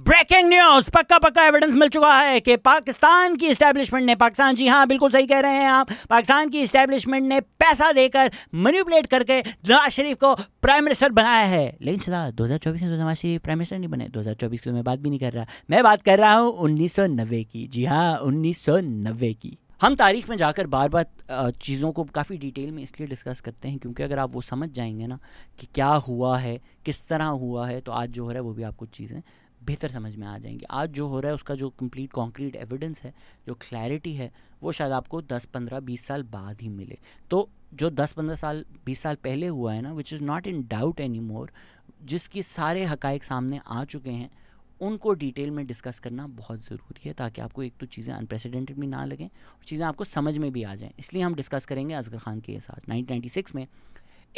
Breaking news पक्का पक्का evidence मिल चुका है कि पाकिस्तान की इस्टेब्लिशमेंट ने पाकिस्तान जी हाँ बिल्कुल सही कह रहे हैं आप पाकिस्तान की इस्टेब्लिशमेंट ने पैसा देकर मनीपुलेट करके नवाज शरीफ को प्राइम मिनिस्टर बनाया है लेकिन सदा 2024 में तो नवाज शरीफ प्राइम मिनिस्टर नहीं बने 2024 की तो मैं बात भी नहीं कर रहा मैं बात कर रहा हूँ उन्नीस की जी हाँ उन्नीस की हम तारीख में जाकर बार बार चीज़ों को काफ़ी डिटेल में इसलिए डिस्कस करते हैं क्योंकि अगर आप वो समझ जाएंगे ना कि क्या हुआ है किस तरह हुआ है तो आज जो हो रहा है वो भी आपको चीज़ें बेहतर समझ में आ जाएंगे आज जो हो रहा है उसका जो कंप्लीट कॉन्क्रीट एविडेंस है जो क्लैरिटी है वो शायद आपको 10 15 20 साल बाद ही मिले तो जो 10 15 साल 20 साल पहले हुआ है ना which is not in doubt any more जिसके सारे हकायक सामने आ चुके हैं उनको डिटेल में डिस्कस करना बहुत ज़रूरी है ताकि आपको एक तो चीज़ें अनप्रेसिडेंटेड भी ना लगें और चीज़ें आपको समझ में भी आ जाएं इसलिए हम डिस्कस करेंगे असगर खान के साथ नाइनटीन में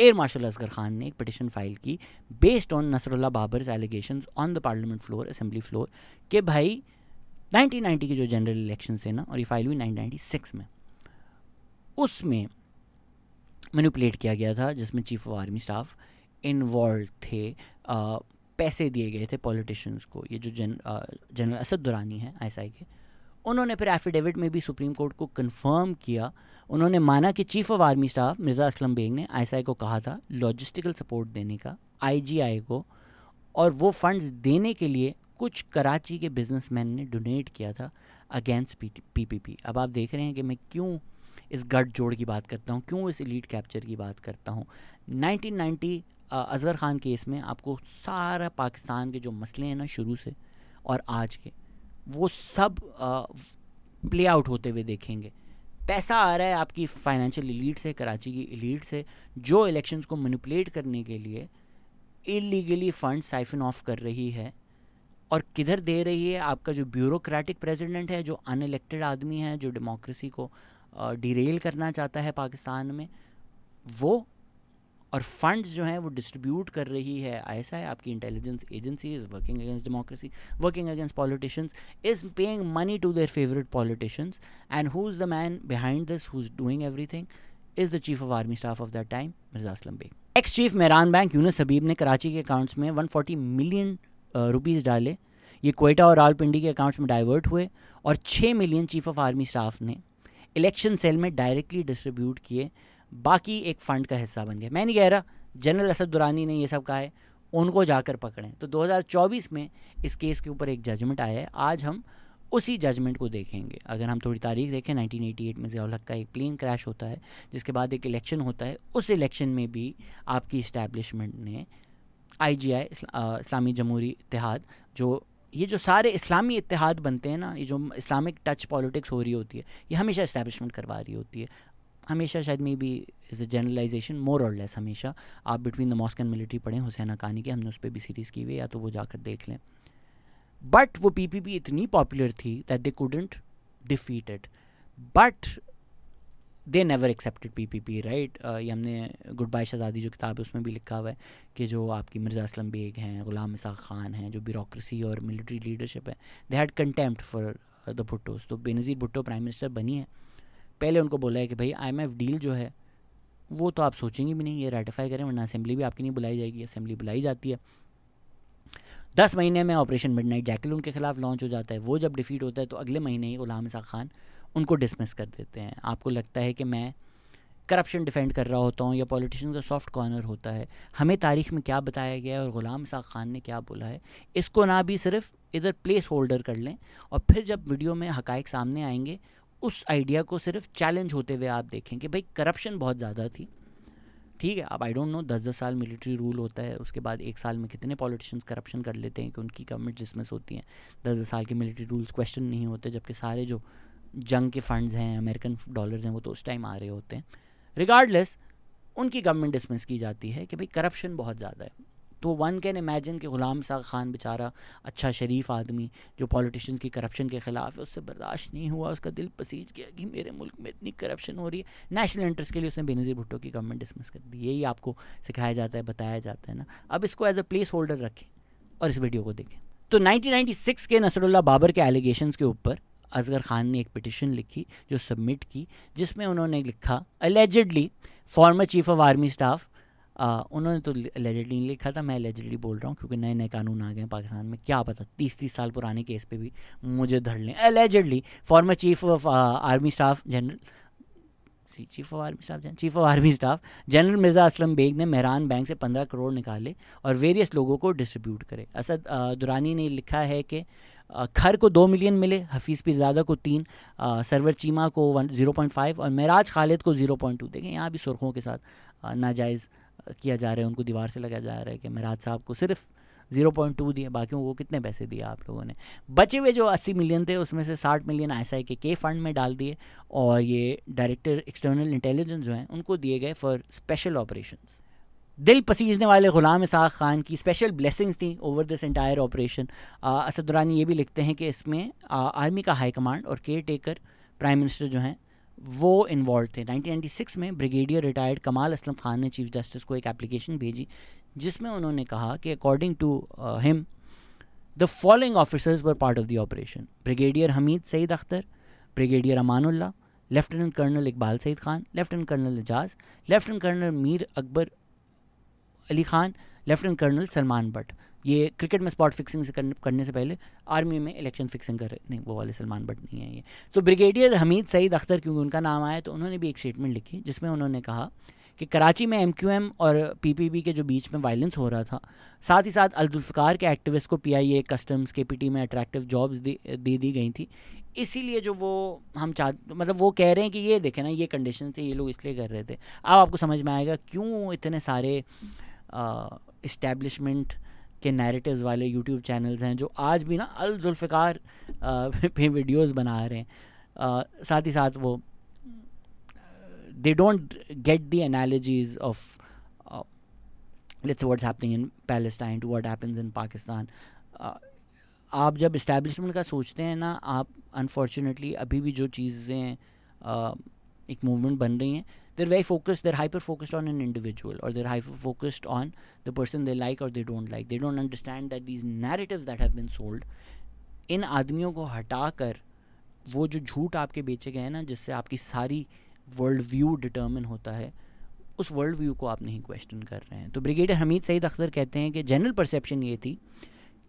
एयर मार्शल असगर खान ने एक पटिशन फाइल की based on Nasrullah Babar's allegation on the parliament floor assembly floor कि भाई 1990 के जो जनरल इलेक्शन थे ना और ये फाइल हुई 1996 में उसमें मैनिपुलेट किया गया था जिसमें chief of army staff involve थे आ, पैसे दिए गए थे पॉलिटिशियंस को ये जो जन जनरल असद दुरानी है आई के उन्होंने फिर एफिडेविट में भी सुप्रीम कोर्ट को कन्फर्म किया उन्होंने माना कि chief of army staff Mirza Aslam Beg ने आई को कहा था लॉजिस्टिकल सपोर्ट देने का आई को और वो फंड्स देने के लिए कुछ कराची के बिजनेसमैन ने डोनेट किया था अगेंस्ट पीपीपी अब आप देख रहे हैं कि मैं क्यों इस गठजोड़ की बात करता हूँ क्यों इस लीड कैप्चर की बात करता हूँ 1990 अजहर ख़ान केस में आपको सारा पाकिस्तान के जो मसले हैं ना शुरू से और आज के वो सब प्ले आउट होते हुए देखेंगे पैसा आ रहा है आपकी फाइनेंशियल इलीट से कराची की इलीट से जो इलेक्शंस को मैनिपुलेट करने के लिए इलीगली फंड साइफन ऑफ कर रही है और किधर दे रही है आपका जो ब्यूरोक्रेटिक प्रेसिडेंट है जो अनइलेक्टेड आदमी है जो डेमोक्रेसी को डिरेल करना चाहता है पाकिस्तान में वो और फंड्स जो हैं वो डिस्ट्रीब्यूट कर रही है ऐसा है आपकी intelligence agency is working against democracy working against politicians is paying money to their favourite politicians and who is the man behind this who is doing everything is the chief of army staff of that time Mirza Aslam Beg ex chief Mehran bank Yunus Habib ने कराची के accounts में 140 million rupees डाले ये कोयटा और रावलपिंडी के accounts में divert हुए और 6 million chief of army staff ने इलेक्शन सेल में डायरेक्टली डिस्ट्रीब्यूट किए बाकी एक फ़ंड का हिस्सा बन गया मैं नहीं कह रहा जनरल असद दुरानी ने ये सब कहा है उनको जाकर पकड़ें तो 2024 में इस केस के ऊपर एक जजमेंट आया है आज हम उसी जजमेंट को देखेंगे अगर हम थोड़ी तारीख देखें 1988 में जिया का एक प्लेन क्रैश होता है जिसके बाद एक इलेक्शन होता है उस इलेक्शन में भी आपकी इस्टेब्लिशमेंट ने आई जी आई इस्लामी जमहूरी इतिहाद जो ये जो सारे इस्लामी इतिहाद बनते हैं ना ये जो इस्लामिक टच पॉलिटिक्स हो रही होती है ये हमेशा इस्टेब्लिशमेंट करवा रही होती है हमेशा शायद maybe is a generalization more or less हमेशा आप between the mosque and military पढ़ें हुसैन कानी के हमने उस पर भी सीरीज़ की हुई या तो वो जाकर देख लें बट वो पी पी पी इतनी पॉपुलर थी that they couldn't defeat it but they never accepted P P P right ये हमने गुड बाय शहजादी जो किताब है उसमें भी लिखा हुआ है कि जो आपकी मिर्ज़ा असलम बेग हैं ग़ुलाम मिसा खान हैं जो ब्यूरोसी और मिलिट्री लीडरशिप है they had contempt for the Bhuttos तो बेनज़ीर भुट्टो प्राइम मिनिस्टर बनी है पहले उनको बोला है कि भाई आई एम डील जो है वो तो आप सोचेंगे भी नहीं ये रेटिफाई करें वरना असेंबली भी आपकी नहीं बुलाई जाएगी असेंबली बुलाई जाती है दस महीने में ऑपरेशन मिड नाइट जैकल उनके खिलाफ लॉन्च हो जाता है वो जब डिफीट होता है तो अगले महीने ही गुलाम इसा खान उनको डिसमिस कर देते हैं आपको लगता है कि मैं करप्शन डिफेंड कर रहा होता हूँ या पॉलिटिशन का सॉफ्ट कॉर्नर होता है हमें तारीख में क्या बताया गया है और ग़ुलाम साग खान ने क्या बोला है इसको ना भी सिर्फ इधर प्लेस होल्डर कर लें और फिर जब वीडियो में हक़ सामने आएंगे उस आइडिया को सिर्फ चैलेंज होते हुए आप देखें कि भाई करप्शन बहुत ज़्यादा थी ठीक है अब आई डोंट नो दस दस साल मिलिट्री रूल होता है उसके बाद एक साल में कितने पॉलिटिशियंस करप्शन कर लेते हैं कि उनकी गवर्नमेंट डिसमिस होती हैं दस दस साल के मिलिट्री रूल्स क्वेश्चन नहीं होते जबकि सारे जो जंग के फंड्स हैं अमेरिकन डॉलर्स हैं वो तो उस टाइम आ रहे होते हैं रिगार्डलेस उनकी गवर्नमेंट डिसमिस की जाती है कि भाई करप्शन बहुत ज़्यादा है तो वन कैन इमेजिन कि ग़ुलाम सा खान बेचारा अच्छा शरीफ आदमी जो पॉलिटिशन की करप्शन के ख़िलाफ़ है उससे बर्दाश्त नहीं हुआ उसका दिल पसीज गया कि मेरे मुल्क में इतनी करप्शन हो रही है नेशनल इंटरेस्ट के लिए उसने बेनज़ीर भुट्टो की गवर्नमेंट डिसमिस कर दी यही आपको सिखाया जाता है बताया जाता है ना अब इसको एज अ प्लेस होल्डर रखें और इस वीडियो को देखें तो 1996 के नसरुल्ला बाबर के एलिगेशन के ऊपर असगर खान ने एक पिटिशन लिखी जो सबमिट की जिसमें उन्होंने लिखा allegedly former chief of army staff उन्होंने तो एलिजिडली नहीं लिखा था मैं एलिजिडली बोल रहा हूँ क्योंकि नए नए कानून आ गए हैं पाकिस्तान में क्या पता तीस तीस साल पुराने केस पे भी मुझे धर लें allegedly former chief of army staff general chief of army staff chief of army staff general Mirza Aslam Beg ने मेहरान बैंक से पंद्रह करोड़ निकाले और वेरियस लोगों को डिस्ट्रीब्यूट करे असद दुरानी ने लिखा है कि खर को दो मिलियन मिले हफीज़ पीरजादा को तीन आ, सरवर चीमा को वन ज़ीरो पॉइंट फाइव और महराज खालिद को ज़ीरो पॉइंट टू देखें यहाँ भी सुर्खों के साथ नाजायज़ किया जा रहा है उनको दीवार से लगाया जा रहा है कि महराज साहब को सिर्फ जीरो पॉइंट टू दिए बाकी वो कितने पैसे दिए आप लोगों ने बचे हुए जो अस्सी मिलियन थे उसमें से साठ मिलियन है कि के फंड में डाल दिए और ये डायरेक्टर एक्सटर्नल इंटेलिजेंस जो हैं उनको दिए गए फॉर स्पेशल ऑपरेशन दिल पसीजने वाले ग़ुलाम इसाक ख़ान की स्पेशल ब्लेसिंग्स थी over this entire operation Asad Durrani ये भी लिखते हैं कि इसमें आ, आर्मी का हाई कमांड और केयर टेकर प्राइम मिनिस्टर जो हैं वो इन्वॉल्व थे 1996 में ब्रिगेडियर रिटायर्ड कमाल असलम खान ने चीफ जस्टिस को एक एप्लीकेशन भेजी जिसमें उन्होंने कहा कि according to him the following officers were part of the operation brigadier Hamid Saeed Akhtar brigadier Amanullah lieutenant colonel Iqbal Saeed Khan lieutenant colonel Ejaz lieutenant colonel Mir Akbar Ali Khan lieutenant colonel Salman Butt ये क्रिकेट में स्पॉट फिक्सिंग से करने से पहले आर्मी में इलेक्शन फिक्सिंग कर नहीं वो वाले सलमान बट नहीं है ये so so, brigadier Hamid Saeed Akhtar क्योंकि उनका नाम आया तो उन्होंने भी एक स्टेटमेंट लिखी जिसमें उन्होंने कहा कि कराची में एम और पीपीबी के जो बीच में वायलेंस हो रहा था साथ ही साथ अलदुल्फ़ार के एक्टिविस्ट को पी कस्टम्स के में अट्रैक्टिव जॉब्स दे दी, गई थी इसीलिए जो वो हम चाह मतलब वो कह रहे हैं कि ये देखें ना ये कंडीशन थे ये लोग इसलिए कर रहे थे अब आपको समझ में आएगा क्यों इतने सारे इस्टेब्लिशमेंट uh, के नैरेटिव वाले यूट्यूब चैनल्स हैं जो आज भी ना अल जुल्फ़िकार पे वीडियोस बना रहे हैं आ, साथ ही साथ वो they don't get the analyses of let's what's happening in Palestine to what happens in Pakistan आप जब इस्टेब्लिशमेंट का सोचते हैं ना आप अनफॉर्चुनेटली अभी भी जो चीज़ें एक मूवमेंट बन रही हैं they're very focused they're hyper focused on an individual or they're hyper focused on the person they like or they don't like they don't understand that these narratives that have been sold in aadmiyon ko hata kar wo jo jhoot aapke beche gaye na jisse aapki sari world view determine hota hai उस world view को आप नहीं question कर रहे हैं तो brigadier Hamid Saeed Akhtar कहते हैं कि जनरल परसेप्शन ये थी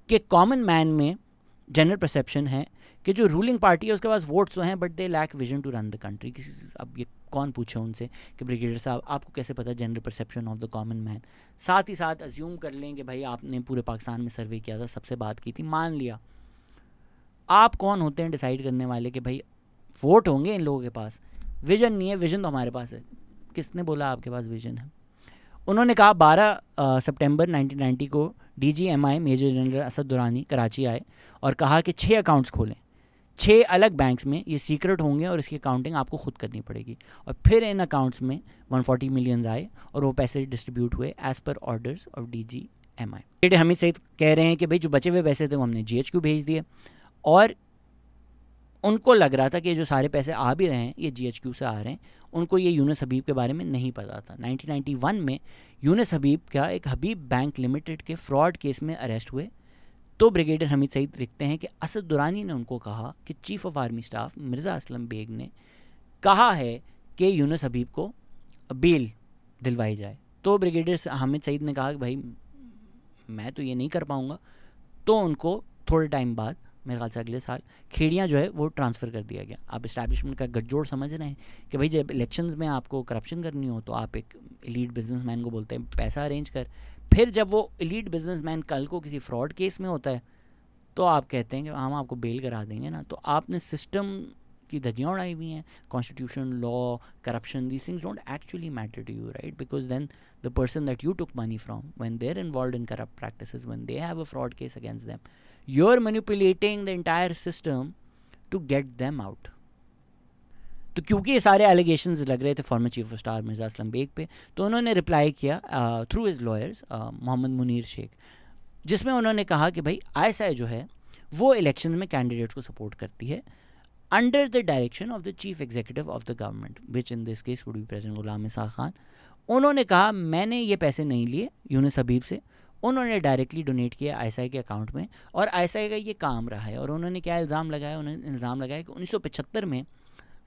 कि कॉमन मैन में जनरल परसेप्शन है कि जो रूलिंग पार्टी है उसके पास वोट्स तो हैं but they lack vision to run the country अब ये कौन पूछे उनसे कि ब्रिगेडियर साहब आपको कैसे पता general perception of the common man साथ ही साथ अज्यूम कर लें कि भाई आपने पूरे पाकिस्तान में सर्वे किया था सबसे बात की थी मान लिया आप कौन होते हैं डिसाइड करने वाले कि भाई वोट होंगे इन लोगों के पास विजन नहीं है विजन तो हमारे पास है किसने बोला आपके पास विजन है उन्होंने कहा 12 सितंबर 1990 को DGMI major general Asad Durrani Karachi आए और कहा कि छः अकाउंट्स खोलें छः अलग बैंक्स में ये सीक्रेट होंगे और इसकी अकाउंटिंग आपको खुद करनी पड़ेगी और फिर इन अकाउंट्स में 140 मिलियन आए और वो पैसे डिस्ट्रीब्यूट हुए as per order of D G M I हमी हमीद कह रहे हैं कि भाई जो बचे हुए पैसे थे वो हमने जी एच क्यू भेज दिए और उनको लग रहा था कि जो सारे पैसे आ भी रहे हैं ये जी एच क्यू से आ रहे हैं उनको ये यूनस हबीब के बारे में नहीं पता था नाइनटीन वन में यूनस हबीब क्या एक हबीब बैंक लिमिटेड के फ्रॉड केस में अरेस्ट हुए तो ब्रिगेडियर हमीद सईद लिखते हैं कि असद दुरानी ने उनको कहा कि chief of army staff Mirza Aslam Beg ने कहा है कि यूनस हबीब को बेल दिलवाई जाए तो ब्रिगेडियर हामिद सईद ने कहा कि भाई मैं तो ये नहीं कर पाऊँगा तो उनको थोड़े टाइम बाद मेरे ख्याल से अगले साल खेड़ियाँ जो है वो ट्रांसफ़र कर दिया गया आप इस्टेब्लिशमेंट का गठजोड़ समझ रहे हैं कि भाई जब इलेक्शन में आपको करप्शन करनी हो तो आप एक लीड बिजनेस को बोलते हैं पैसा अरेंज कर फिर जब वो लीड बिजनेसमैन कल को किसी फ्रॉड केस में होता है तो आप कहते हैं कि हम आपको बेल करा देंगे ना तो आपने सिस्टम की धज्जियाँ उड़ाई हुई हैं constitution law corruption these things don't actually matter to you right because then the person that you took money from when they're involved in corrupt practice when they have a fraud case against them you're manipulating the entire system to get them out तो क्योंकि ये सारे allegation लग रहे थे former chief of staff Mirza Aslam Beg पे तो उन्होंने रिप्लाई किया through his lawyers Mohammad Munir Sheikh जिसमें उन्होंने कहा कि भाई आई जो है वो इलेक्शन में कैंडिडेट्स को सपोर्ट करती है under the direction of the chief executive of the government which in this case would be president Ghulam Ishaq Khan उन्होंने कहा मैंने ये पैसे नहीं लिए यूनिस हबीब से उन्होंने डायरेक्टली डोनेट किया आई के अकाउंट में और आई का ये काम रहा है और उन्होंने क्या इल्ज़ाम लगाया उन्होंने इल्ज़ाम लगाया कि उन्नीस में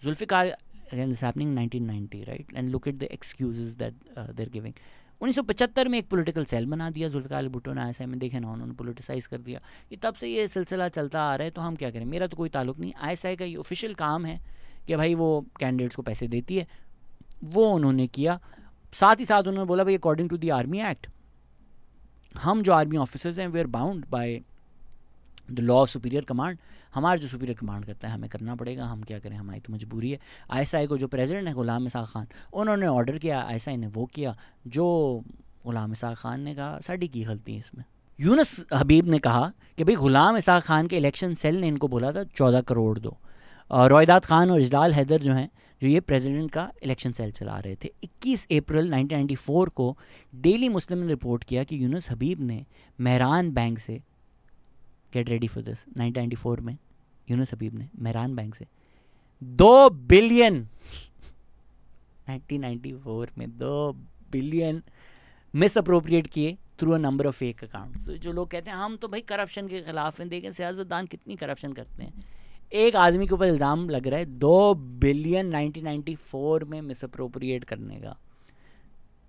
Zulfikar again this happening 1990 right and look the excuses excuses they're giving uh, उन्नीस सौ पचहत्तर में एक पोलिटिकल सेल बना दिया जुल्फ़िकार भुट्टो ने आई में देखे ना उन्होंने पोलिटिसाइज कर दिया कि तब से ये सिलसिला चलता आ रहा है तो हम क्या करें मेरा तो कोई ताल्लुक नहीं आई का ये ऑफिशियल काम है कि भाई वो कैंडिडेट्स को पैसे देती है वो उन्होंने किया साथ ही साथ उन्होंने बोला भाई according to the army act हम जो आर्मी ऑफिसर्स हैं we are bound by the law of superior command हमारा जो सुपीरियर कमांड करता है हमें करना पड़ेगा हम क्या करें हमारी तो मजबूरी है आई को जो प्रेसिडेंट है गुलाम मिसा खान उन्होंने ऑर्डर किया आई ने वो किया जो गुलाम मिसा खान ने कहा साड़ी की गलती है इसमें यूनस हबीब ने कहा कि भाई गुलाम इसाक खान के इलेक्शन सेल ने इनको बोला था चौदह करोड़ दो रोयदाद खान और इजलाल हैदर जो हैं जो ये प्रेसिडेंट का इलेक्शन सेल चला रहे थे 21 अप्रैल 1994 को डेली मुस्लिम ने रिपोर्ट किया कि यूनुस हबीब ने मेहरान बैंक से गेट रेडी फॉर दिस 1994 में यूनुस हबीब ने मेहरान बैंक से दो बिलियन 1994 में दो बिलियन मिस अप्रोप्रिएट किए through a number of fake accounts जो लोग कहते हैं हम तो भाई करप्शन के खिलाफ हैं देखें सियासतदान कितनी करप्शन करते हैं एक आदमी के ऊपर इल्ज़ाम लग रहा है दो बिलियन 1994 में मिसअप्रोप्रिएट करने का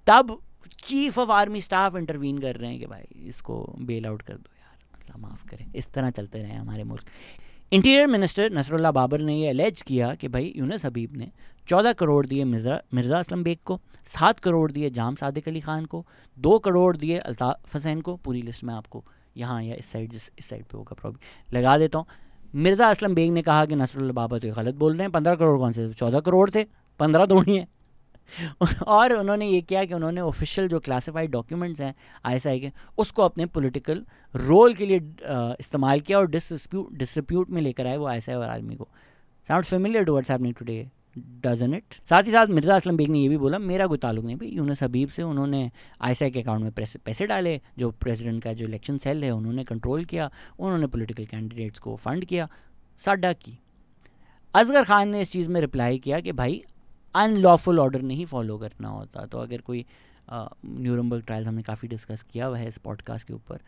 तब chief of army staff intervene कर रहे हैं कि भाई इसको बेल आउट कर दो यार अल्लाह माफ़ करे इस तरह चलते रहे हमारे मुल्क इंटीरियर मिनिस्टर नसरुल्ला बाबर ने यह एलेज किया कि भाई यूनस हबीब ने चौदह करोड़ दिए मिर्जा मिर्ज़ा असलम बेग को सात करोड़ दिए जाम सादिक अली ख़ान को दो करोड़ दिए अल्ताफ़ हसैन को पूरी लिस्ट में आपको यहाँ या इस साइड जिस इस साइड पे होगा प्रॉब्लम लगा देता हूँ मिर्ज़ा असलम बेग ने कहा कि नसरुल्ला बाबा तो ये गलत बोल रहे हैं पंद्रह करोड़ कौन से चौदह करोड़ थे पंद्रह तो ही है और उन्होंने ये किया कि उन्होंने ऑफिशियल जो क्लासिफाइड डॉक्यूमेंट्स हैं आईएसआई के उसको अपने पॉलिटिकल रोल के लिए इस्तेमाल किया और डिस डिस्ट्रिप्यूट में लेकर आए वो आईएसआई और आर्मी को sound familiar towards happening today doesn't it साथ ही साथ मिर्ज़ा असलम बेग ने यह भी बोला मेरा कोई ताल्लुक नहीं भाई यूनस हबीब से उन्होंने आईसैक के अकाउंट में पैसे डाले जो प्रेसिडेंट का जो इलेक्शन सेल है उन्होंने कंट्रोल किया उन्होंने पोलिटिकल कैंडिडेट्स को फंड किया साडा की असगर खान ने इस चीज़ में रिप्लाई किया कि भाई अनलॉफुल ऑर्डर नहीं फॉलो करना होता तो अगर कोई न्यूरम्बर्ग ट्रायल हमने काफ़ी डिस्कस किया हुआ है इस पॉडकास्ट के ऊपर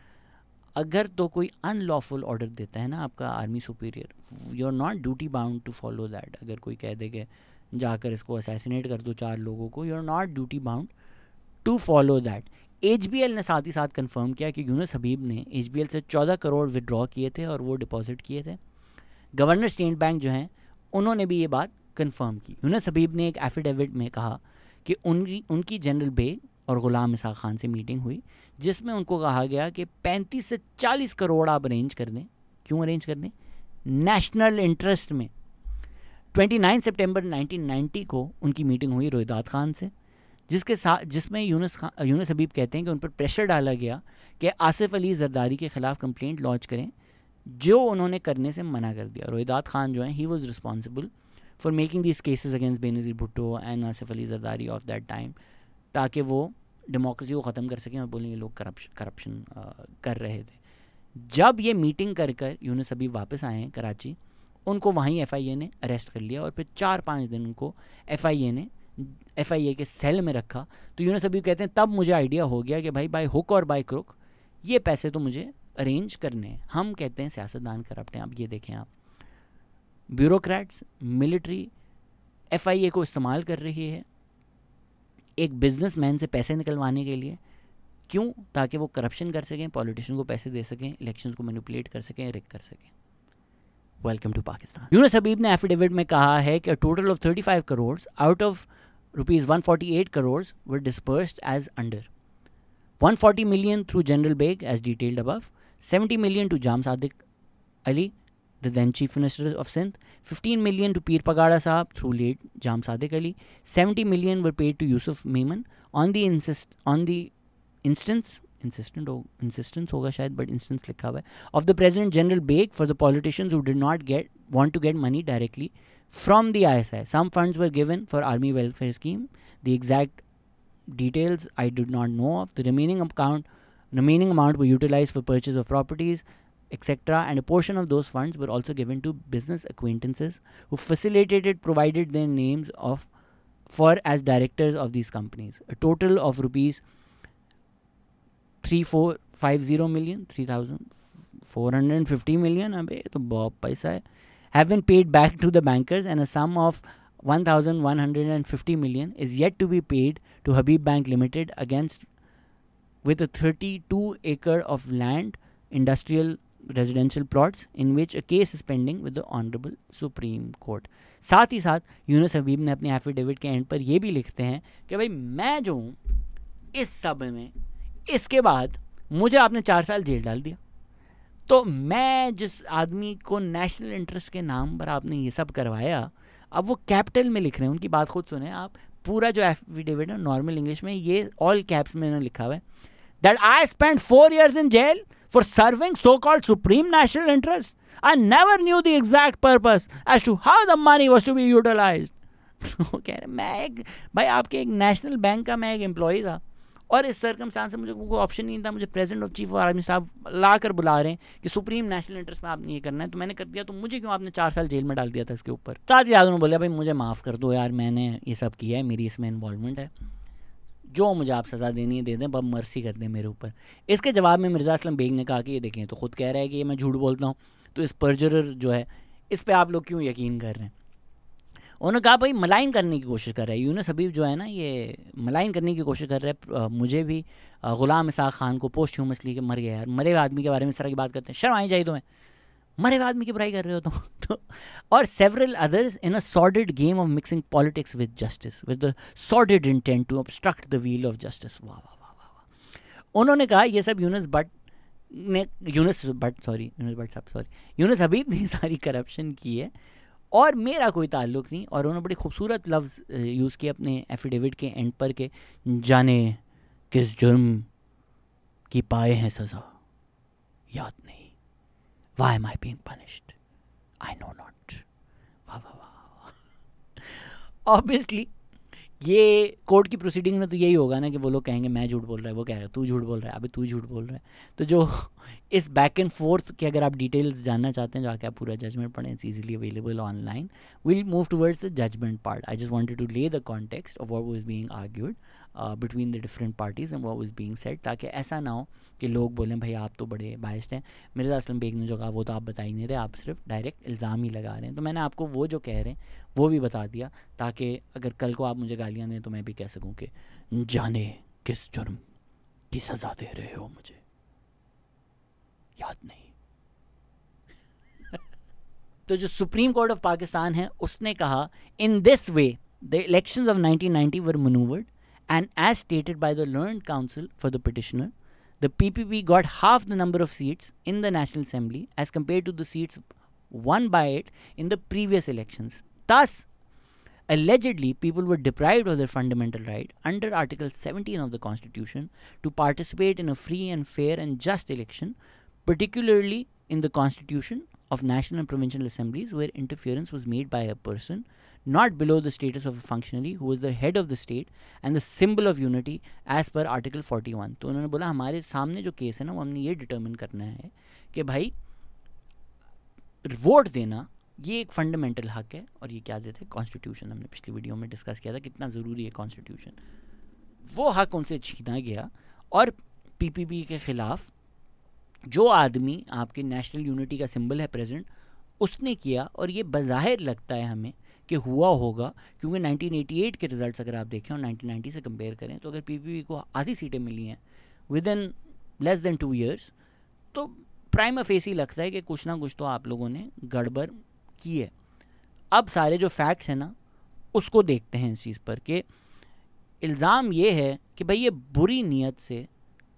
अगर तो कोई अनलॉफुल ऑर्डर देता है ना आपका army superior you are not duty bound to follow that अगर कोई कह दे कि जाकर इसको असैसिनेट कर दो चार लोगों को you are not duty bound to follow that एच ने साथ ही साथ कंफर्म किया कि यूनस हबीब ने एच से चौदह करोड़ विदड्रॉ किए थे और वो डिपॉजिट किए थे गवर्नर स्टेट बैंक जो हैं उन्होंने भी ये बात कन्फर्म की यूनस हबीब ने एक एफिडेविट में कहा कि उनकी उनकी जनरल बे और ग़ुलाम इसा खान से मीटिंग हुई जिसमें उनको कहा गया कि 35 से 40 करोड़ आप अरेंज कर दें क्यों अरेंज कर दें नेशनल इंटरेस्ट में 29 सितंबर 1990 को उनकी मीटिंग हुई रोहिदात खान से जिसके साथ जिसमें यूनस खान यूनस हबीब कहते हैं कि उन पर प्रेशर डाला गया कि आसिफ अली जरदारी के ख़िलाफ़ कंप्लेंट लॉन्च करें जो उन्होंने करने से मना कर दिया रोहिदात खान जो हैं he was responsible for making this cases against Benazir Bhutto and Asif Ali Zardari of that time ताकि वो डेमोक्रेसी को ख़त्म कर सकें और बोलेंगे ये लोग करप्शन करप्शन कर रहे थे जब ये मीटिंग कर कर यूनिस अभी वापस आए हैं कराची उनको वहीं एफ ने अरेस्ट कर लिया और फिर चार पाँच दिन उनको एफ ने एफ के सेल में रखा तो यूनिस अभी कहते हैं तब मुझे आइडिया हो गया कि भाई by hook or by crook ये पैसे तो मुझे अरेंज करने हैं हम कहते हैं सियासतदान करप्ट हैं आप ये देखें आप ब्यूरोक्रेट्स मिलिट्री एफ को इस्तेमाल कर रही है एक बिजनेसमैन से पैसे निकलवाने के लिए क्यों ताकि वो करप्शन कर सकें पॉलिटिशियन को पैसे दे सकें इलेक्शन को मैनिपुलेट कर सकें रिक कर सकें वेलकम टू पाकिस्तान यूनस हबीब ने एफिडेविट में कहा है कि total of 35 crore out of rupees one eight crore were disbursed as under one forty million through general Beg as detailed above seventy million to Jam Sadiq Ali the then Chief Minister of Sindh. 15 million to Pir Pagada Sahab through late Jam Sadiq Ali. 70 million were paid to Yusuf Maiman on the insist on the instance insistent or insistence hoga shayad but instance likha hua hai of the president general Baik for the politicians who did not get want to get money directly from the ISI. Some funds were given for army welfare scheme. The exact details I did not know of. The remaining account remaining amount were utilized for purchase of properties etc. And a portion of those funds were also given to business acquaintances who facilitated, provided their names of for as directors of these companies. A total of rupees three, four, five zero million, three abhe, to bob paisa hai, have been paid back to the bankers and a sum of 1150 million is yet to be paid to Habib Bank Limited against with a 32 acre of land industrial residential plot in which a case is pending with the honourable supreme court साथ ही साथ यूनुस हबीब ने अपने affidavit के and पर यह भी लिखते हैं कि भाई मैं जो हूँ इस सब में इसके बाद मुझे आपने चार साल जेल डाल दिया तो मैं जिस आदमी को नेशनल इंटरेस्ट के नाम पर आपने ये सब करवाया अब वो कैपिटल में लिख रहे हैं उनकी बात खुद सुने आप पूरा जो एफिडेविट है नॉर्मल इंग्लिश में ये ऑल कैप्स में लिखा हुआ है that I spend four years in jail for serving so called supreme national interest? I never knew the exact purpose as to how the money was to be utilized. कह रहे मैं एक भाई आपके एक नेशनल बैंक का मैं एक एम्प्लॉई था और इस सरकम से मुझे कोई ऑप्शन नहीं था मुझे president of chief of army साहब ला कर बुला रहे हैं कि सुप्रीम नेशनल इंटरेस्ट में आपने ये करना है तो मैंने कर दिया तो मुझे क्यों आपने चार साल जेल में डाल दिया था इसके ऊपर साथ ही याद उन्होंने बोला भाई मुझे माफ़ कर दो यार मैंने ये सब किया है मेरी इसमें इन्वॉल्वमेंट है जो मुझे आप सज़ा देनी है दे दें बब मर्सी कर दें मेरे ऊपर इसके जवाब में मिर्ज़ा असलम बेग ने कहा कि ये देखें तो ख़ुद कह रहा है कि ये मैं झूठ बोलता हूँ तो इस परजर जो है इस पर आप लोग क्यों यकीन कर रहे हैं उन्होंने कहा भाई मलाइन करने की कोशिश कर रहा है यूनस हबीब जो है ना ये मलाइन करने की कोशिश कर रहा है मुझे भी ग़ुलाम इसाक खान को पोस्ट ह्यूमसली के मर गया यार मरे हुए आदमी के बारे में इस तरह की बात करते हैं शर्म आनी चाहिए तुम्हें मरे हुए आदमी की बुराई कर रहे हो तुम तो और several others in a sordid game of mixing politics with justice with the sordid intent to obstruct the wheel of justice वाह वाह वाह वाह उन्होंने कहा ये सब यूनस बट ने यूनस बट सॉरी यूनस बट साहब सॉरी यूनस हबीब ने सारी करप्शन की है और मेरा कोई ताल्लुक नहीं और उन्होंने बड़े खूबसूरत लफ्ज़ यूज़ किए अपने एफिडेविट के एंड पर के जाने किस जुर्म की पाए हैं सज़ा याद नहीं Why am I being punished? I know not. वाह वाह वाह ऑब्वियसली ये कोर्ट की प्रोसीडिंग में तो यही होगा ना कि वो लोग कहेंगे मैं झूठ बोल रहा है वो कहेगा तू झूठ बोल रहा है अभी तू झूठ बोल रहा है तो जो इस बैक एंड फोर्थ की अगर आप डिटेल्स जानना चाहते हैं जाके आप पूरा जजमेंट पढ़ें it's easily available online will move towards the judgment part I just wanted to lay the context of what was being argued between the different parties and what was being set ताकि ऐसा ना हो कि लोग बोलें भाई आप तो बड़े बायस्ड हैं मिर्ज़ा असलम बेग ने जो कहा वो तो आप बता ही नहीं रहे आप सिर्फ डायरेक्ट इल्ज़ाम ही लगा रहे हैं तो मैंने आपको वो जो कह रहे हैं वो भी बता दिया ताकि अगर कल को आप मुझे गालियाँ दें तो मैं भी कह सकूँ कि जाने किस जुर्म की सज़ा दे रहे हो मुझे याद नहीं तो जो सुप्रीम कोर्ट ऑफ पाकिस्तान है उसने कहा in this way the elections of 1990 were manoeuvred and as stated by the learned counsel for the petitioner the PPP got half the number of seats in the National Assembly as compared to the seats won by it in the previous elections. Thus, allegedly, people were deprived of their fundamental right under Article 17 of the Constitution to participate in a free and fair and just election, particularly in the Constitution of National and Provincial Assemblies where interference was made by a person not below the status of a functionary who is the head of the state and the symbol of unity as per article 41 तो उन्होंने बोला हमारे सामने जो case है ना वो हमने ये डिटर्मिन करना है कि भाई वोट देना ये एक फंडामेंटल हक है और ये क्या देता है कॉन्स्टिट्यूशन हमने पिछली वीडियो में डिस्कस किया था कितना ज़रूरी है कॉन्स्टिट्यूशन वो हक उनसे छीना गया और पीपीपी के ख़िलाफ़ जो आदमी आपके नेशनल यूनिटी का सिंबल है प्रेजेंट उसने किया और ये बज़ाहिर लगता है हमें कि हुआ होगा क्योंकि 1988 के रिजल्ट्स अगर आप देखें और 1990 से कंपेयर करें तो अगर पीपीपी को आधी सीटें मिली हैं within less than two years तो प्राइम ऑफ ही लगता है कि कुछ ना कुछ तो आप लोगों ने गड़बड़ की है अब सारे जो फैक्ट्स हैं ना उसको देखते हैं इस चीज़ पर कि इल्ज़ाम ये है कि भाई ये बुरी नीयत से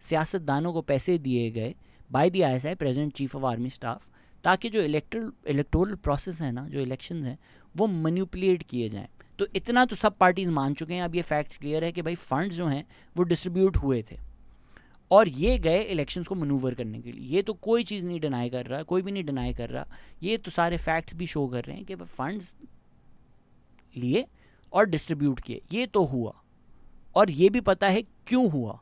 सियासतदानों को पैसे दिए गए by the I S I president chief of army staff ताकि जो इलेक्ट्रल इलेक्टोरल प्रोसेस है ना जो इलेक्शन हैं वो मनीपुलेट किए जाएँ तो इतना तो सब पार्टीज़ मान चुके हैं अब ये फैक्ट्स क्लियर है कि भाई फंड्स जो हैं वो डिस्ट्रीब्यूट हुए थे और ये गए इलेक्शंस को मनूवर करने के लिए ये तो कोई चीज़ नहीं डिनाई कर रहा कोई भी नहीं डिनाई कर रहा ये तो सारे फैक्ट्स भी शो कर रहे हैं कि फंड्स लिए और डिस्ट्रीब्यूट किए ये तो हुआ और ये भी पता है क्यों हुआ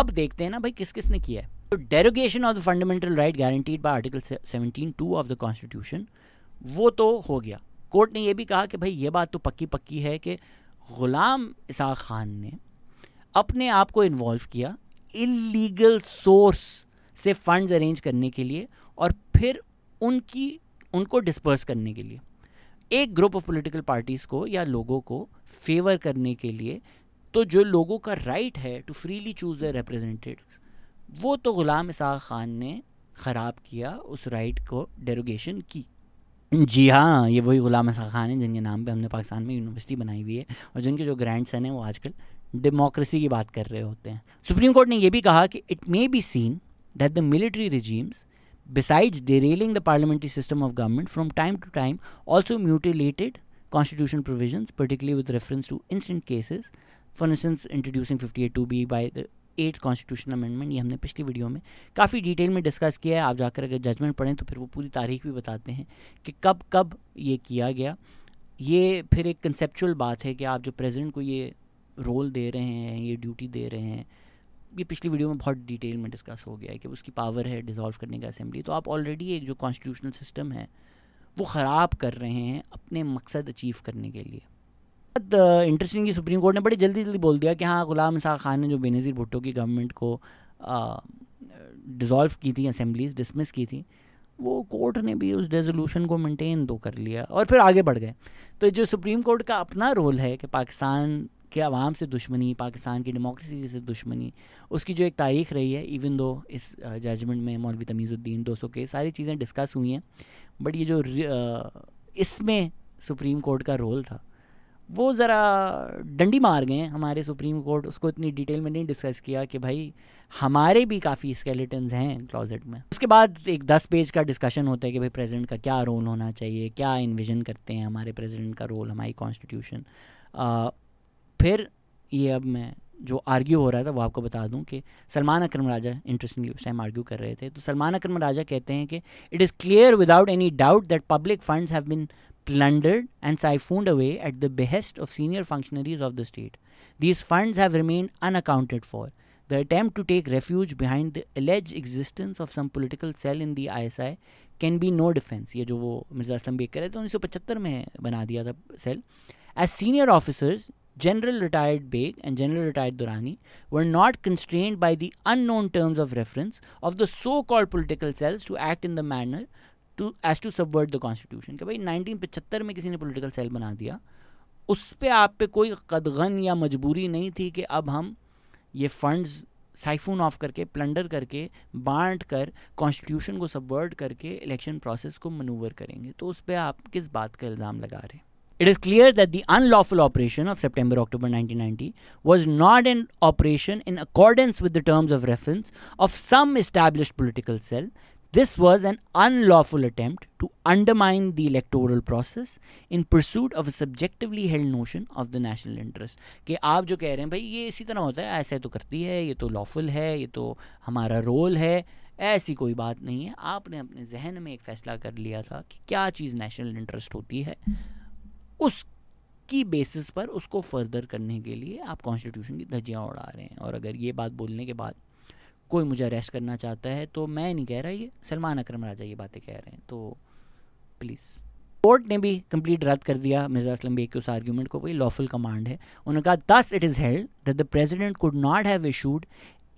अब देखते हैं ना भाई किस किस ने किया है तो derogation of the fundamental right guaranteed by article seventeen two of the constitution वो तो हो गया कोर्ट ने यह भी कहा कि भाई ये बात तो पक्की पक्की है कि ग़ुलाम इसा ख़ान ने अपने आप को इन्वॉल्व किया इलीगल सोर्स से फंड्स अरेंज करने के लिए और फिर उनकी उनको डिस्पर्स करने के लिए एक ग्रुप ऑफ पॉलिटिकल पार्टीज़ को या लोगों को फेवर करने के लिए तो जो लोगों का राइट है to freely choose the representatives वो तो ग़ुलाम इसा ख़ान ने ख़राब किया उस राइट को डेरोगेशन की जी हाँ ये वही गुलाम असर खान हैं जिनके नाम पे हमने पाकिस्तान में यूनिवर्सिटी बनाई हुई है और जिनके जो ग्रैंड सन है वो आजकल डेमोक्रेसी की बात कर रहे होते हैं सुप्रीम कोर्ट ने ये भी कहा कि it may be seen that the military regimes besides railing the parliamentary system of government from time to time also mutilated constitution provision particular with reference to instant cases for instance introducing fifty eight two B by the eight constitution amendment ये हमने पिछली video में काफ़ी detail में discuss किया है आप जाकर अगर जजमेंट पढ़ें तो फिर वो पूरी तारीख भी बताते हैं कि कब कब ये किया गया ये फिर एक कंसेप्चुअल बात है कि आप जो प्रेजिडेंट को ये रोल दे रहे हैं ये ड्यूटी दे रहे हैं ये पिछली वीडियो में बहुत डिटेल में डिस्कस हो गया है कि उसकी पावर है डिसॉल्व करने का असेंबली तो आप ऑलरेडी एक जो कॉन्स्टिट्यूशनल सिस्टम है वो ख़राब कर रहे हैं अपने मकसद अचीव करने के लिए बात इंटरेस्टिंग की सुप्रीम कोर्ट ने बड़ी जल्दी जल्दी बोल दिया कि हाँ गुलाम इसा खान ने जो बेनज़ीर भुट्टो की गवर्नमेंट को डिज़ोल्व की थी असम्बलीज डिसमिस की थी वो कोर्ट ने भी उस रेजोल्यूशन को मेंटेन तो कर लिया और फिर आगे बढ़ गए तो जो सुप्रीम कोर्ट का अपना रोल है कि पाकिस्तान के आवाम से दुश्मनी पाकिस्तान की डेमोक्रेसी से दुश्मनी उसकी जो एक तारीख रही है इवन दो इस जजमेंट में मौलवी तमीज़ुद्दीन दो सौ के सारी चीज़ें डिस्कस हुई हैं बट ये जो इसमें सुप्रीम कोर्ट का रोल था वो ज़रा डंडी मार गए हमारे सुप्रीम कोर्ट उसको इतनी डिटेल में नहीं डिस्कस किया कि भाई हमारे भी काफ़ी स्केलेटन्स हैं क्लॉजेट में उसके बाद एक दस पेज का डिस्कशन होता है कि भाई प्रेसिडेंट का क्या रोल होना चाहिए क्या इन्विजन करते हैं हमारे प्रेसिडेंट का रोल हमारी कॉन्स्टिट्यूशन फिर ये अब मैं जो आर्ग्यू हो रहा था वो आपको बता दूं कि सलमान अक्रम राजा इंटरेस्टिंगली उस टाइम आर्ग्यू कर रहे थे तो सलमान अक्रम राजा कहते हैं कि it is clear without any doubt that public funds have been plundered and siphoned away at the behest of senior functionaries of the state. These funds have remained unaccounted for. The attempt to take refuge behind the alleged existence of some political cell in the ISI can be no defence. ये जो वो Mirza Aslam bag करे तो उन्नीस में बना दिया था cell as senior officers general retired Beg and general retired Durrani were not constrained by the unknown terms of reference of the so called political cells to act in the manner to as to subvert the constitution कि भाई पचहत्तर में किसी ने political cell बना दिया उस पर आप पे कोई कदगन या मजबूरी नहीं थी कि अब हम ये फंड्स साइफून ऑफ करके प्लंडर करके बांट कर कॉन्स्टिट्यूशन को सबवर्ट करके इलेक्शन प्रोसेस को मनूवर करेंगे तो उस पर आप किस बात का इल्ज़ाम लगा रहे हैं is clear that that unlawful operation of September September October 1990 was not an operation in accordance with the terms of reference of some establish political cell This was an unlawful attempt to undermine the electoral process in pursuit of a subjectively held notion of the national interest. कि आप जो कह रहे हैं भाई ये इसी तरह होता है ऐसे तो करती है ये तो लॉफुल है ये तो हमारा रोल है ऐसी कोई बात नहीं है आपने अपने जहन में एक फ़ैसला कर लिया था कि क्या चीज़ नेशनल इंटरेस्ट होती है उसकी बेसिस पर उसको फर्दर करने के लिए आप कॉन्स्टिट्यूशन की धज्जियाँ उड़ा रहे हैं और अगर ये बात बोलने के बाद कोई मुझे अरेस्ट करना चाहता है तो मैं नहीं कह रहा ये सलमान अक्रम राजा ये बातें कह रहे हैं तो प्लीज़ कोर्ट ने भी कंप्लीट रद्द कर दिया मिर्जा असलम बेग के उस आर्ग्यूमेंट को भाई लॉफुल कमांड है उन्होंने कहा दस it is held that the president could not have issued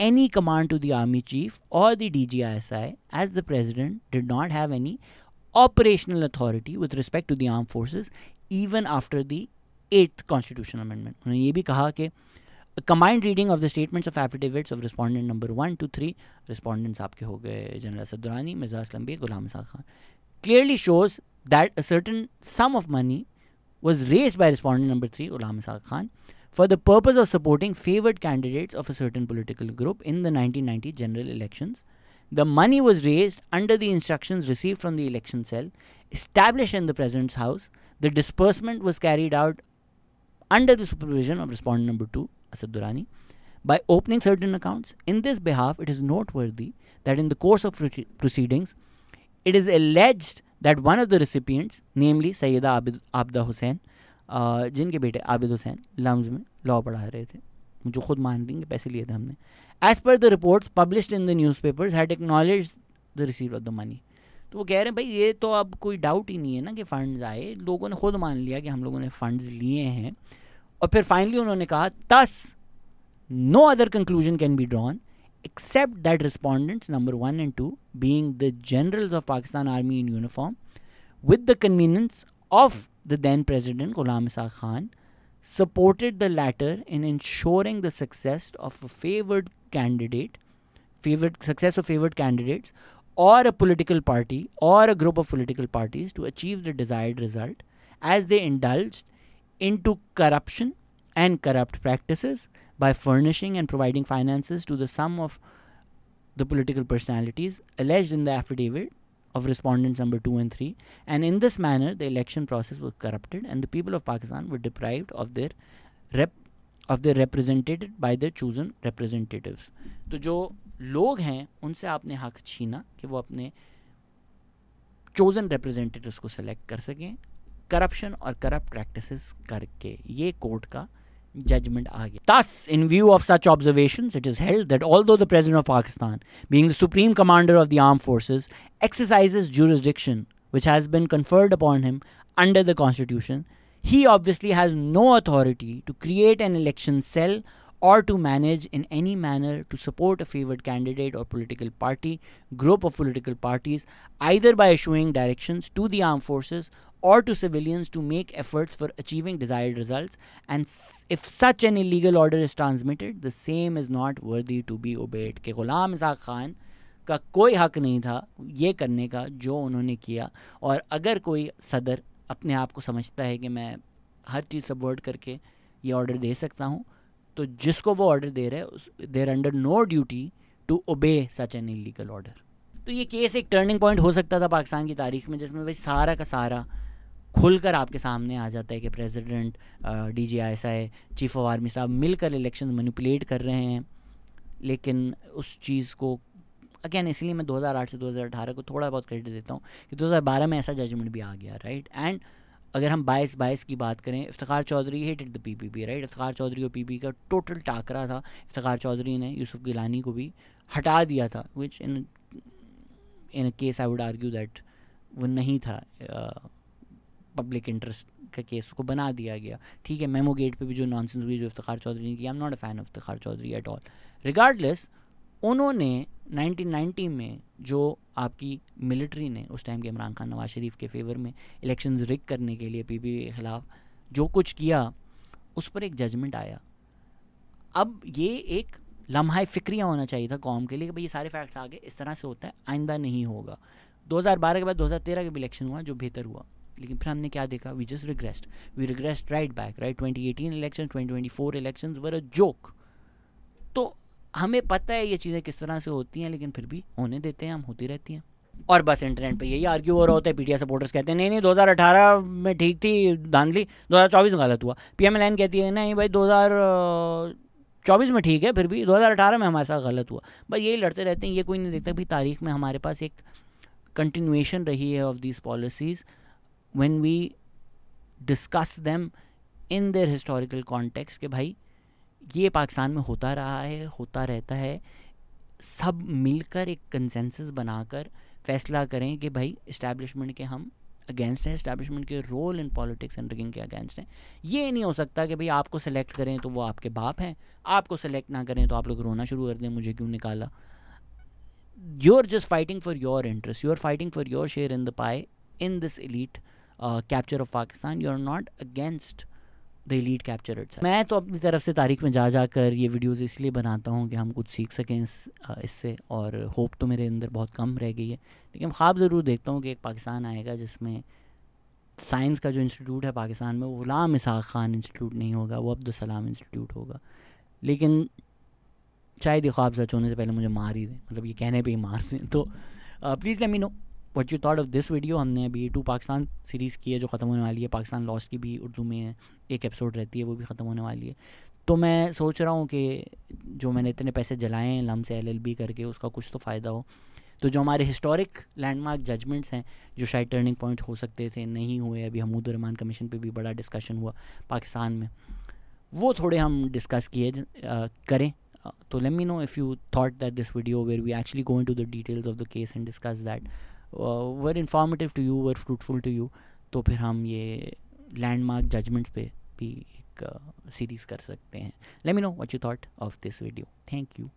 any command to the army chief or the D G I S I as the president did not have any operational authority with respect to the armed forces even after the eighth constitution amendment उन्होंने ये भी कहा कि a combined reading of the statements of affidavits of respondent number 1 two 3 respondents आपके General गए general Asad Durrani Mirza clearly shows that a certain sum of money was raised by respondent number three, Gulam Isaq Khan, for the purpose of supporting favored candidates of a certain political group in the 1990 general elections. The money was raised under the instructions received from the election cell, established in the president's house. The disbursement was carried out under the supervision of respondent number two. Asad Durrani, by opening certain accounts. In this behalf, it is noteworthy that in the course of proceedings, it is alleged that one of the recipients, namely Sayyida Abid, Abda Hussain, uh, जिनके बेटे आबिद हुसैन लम्स में law पढ़ा रहे थे जो खुद मान लेंगे पैसे लिए थे हमने as per the reports publish in the newspapers had acknowledge the receive of the money तो वो कह रहे हैं भाई ये तो अब कोई डाउट ही नहीं है ना कि फ़ंड्स आए लोगों ने खुद मान लिया कि हम लोगों ने फ़ंड्स लिए हैं और फिर फाइनली उन्होंने कहा thus no other conclusion can be drawn except that respondents number one and two being the general of Pakistan army in uniform with the convenience of the then president Ghulam Shah Khan supported the latter in ensuring the success of a favoured candidate favoured success of favoured candidates और a political party और a group of political parties to achieve the desired result as they indulge into corruption and corrupt practices by furnishing and providing finances to the sum of the political personalities alleged in the affidavit of respondents number 2 and 3 and in this manner the election process was corrupted and the people of Pakistan were deprived of their rep of their represented by their chosen representatives तो जो लोग हैं उनसे आपने हक छीना कि वो अपने chosen representatives को select कर सकें Corruption or corrupt practices, करके ये कोर्ट का judgment argued. Thus, in view of such observations, it is held that although the President of Pakistan, being the supreme commander of the armed forces, exercises jurisdiction which has been conferred upon him under the Constitution, he obviously has no authority to create an election cell or to manage in any manner to support a favored candidate or political party, group of political parties, either by issuing directions to the armed forces or to civilians to make efforts for achieving desired results. And if such an illegal order is transmitted, the same is not worthy to be obeyed. के गुलाम Khan ka koi कोई nahi tha था ये ka, jo unhone उन्होंने किया agar koi कोई apne अपने आप को समझता है कि मैं हर चीज़ सबवर्ट करके ये ऑर्डर दे तो जिसको वो ऑर्डर दे रहे हैं there under no duty to obey such an illegal order तो ये केस एक टर्निंग पॉइंट हो सकता था पाकिस्तान की तारीख में जिसमें भाई सारा का सारा खुलकर आपके सामने आ जाता है कि president D G I S I chief of army साहब मिलकर इलेक्शन मनीपुलेट कर रहे हैं लेकिन उस चीज़ को अगेन इसलिए मैं 2008 से 2018 को थोड़ा बहुत क्रेडिट देता हूँ कि 2012 में ऐसा जजमेंट भी आ गया राइट एंड अगर हम बाईस बाईस की बात करें Iftikhar Chaudhry hated the P right Iftikhar Chaudhry और पी का टोटल टाकरा था इफ्तार चौधरी ने यूसुफ गिलानी को भी हटा दिया था which in in case I would argue that वो नहीं था पब्लिक इंटरेस्ट का केस उसको बना दिया गया ठीक है मेमो गेट पे भी जो नॉनसेंस हुई जो इफ्तार चौधरी ने किया I am not a fan of Iftikhar Chaudhry at all regardless उन्होंने 1990 में जो आपकी मिलिट्री ने उस टाइम के इमरान खान नवाज शरीफ के फेवर में इलेक्शन रिक करने के लिए पी के ख़िलाफ़ जो कुछ किया उस पर एक जजमेंट आया अब ये एक लम्हा फ़िक्रिया होना चाहिए था कौम के लिए कि भाई ये सारे फैक्ट्स आगे इस तरह से होता है आइंदा नहीं होगा 2012 के बाद 2013 का भी इलेक्शन हुआ जो बेहतर हुआ लेकिन फिर हमने क्या देखा we just regressed we regressed right back right 2018 election 2024 elections were a joke तो हमें पता है ये चीज़ें किस तरह से होती हैं लेकिन फिर भी होने देते हैं हम होती रहती हैं और बस इंटरनेट पे यही आर्ग्यू हो रहा होता है पीटीआई सपोर्टर्स कहते हैं नहीं नहीं 2018 में ठीक थी धांधली 2024 में गलत हुआ पीएमएलएन कहती है नहीं भाई 2024 में ठीक है फिर भी 2018 में हमारे साथ गलत हुआ भाई यही लड़ते रहते हैं ये कोई नहीं देखता भाई तारीख में हमारे पास एक कंटिन्यूएशन रही है of these policies when we discuss them in their historical context के भाई ये पाकिस्तान में होता रहा है होता रहता है सब मिलकर एक कंसेंसस बनाकर फैसला करें कि भाई इस्टेब्लिशमेंट के हम अगेंस्ट हैं इस्टेब्लिशमेंट के role in politics and rigging के अगेंस्ट हैं ये नहीं हो सकता कि भाई आपको सेलेक्ट करें तो वो आपके बाप हैं आपको सेलेक्ट ना करें तो आप लोग रोना शुरू कर दें मुझे क्यों निकाला you are just fighting for your interest you are fighting for your share in the pie in this elite capture of Pakistan you are not against the elite capture it's मैं तो अपनी तरफ से तारीख में जा जाकर ये वीडियोज़ इसलिए बनाता हूँ कि हम कुछ सीख सकें इस इससे और होप तो मेरे अंदर बहुत कम रह गई है लेकिन ख्वाब ज़रूर देखता हूँ कि एक पाकिस्तान आएगा जिसमें साइंस का जो इंस्टीट्यूट है पाकिस्तान में वो गुलाम इसाक खान इंस्टीट्यूट नहीं होगा वो अब्दुलसलाम इंस्टीट्यूट होगा लेकिन शायद ये ख्वाब सच होने से पहले मुझे मार ही दें मतलब ये कहने पर ही मार दें तो please let me know what you thought of this video हमने अभी टू पाकिस्तान सीरीज़ की है जो ख़त्म होने वाली है पाकिस्तान लॉस की भी उर्दू में है एक एपिसोड रहती है वो भी ख़त्म होने वाली है तो मैं सोच रहा हूँ कि जो मैंने इतने पैसे जलाए हैं लम से एल करके उसका कुछ तो फ़ायदा हो तो जो हमारे हिस्टोरिक लैंडमार्क जजमेंट्स हैं जो शायद टर्निंग पॉइंट हो सकते थे नहीं हुए अभी हमूदरमान कमीशन पर भी बड़ा डिस्कशन हुआ पाकिस्तान में वो थोड़े हम डिस्कस किए करें तो let me know if you thought that this video where we actually going to the details of the case and discuss that were informative to you were fruitful to you तो फिर हम ये landmark judgments पे भी एक series uh, कर सकते हैं let me know what you thought of this video thank you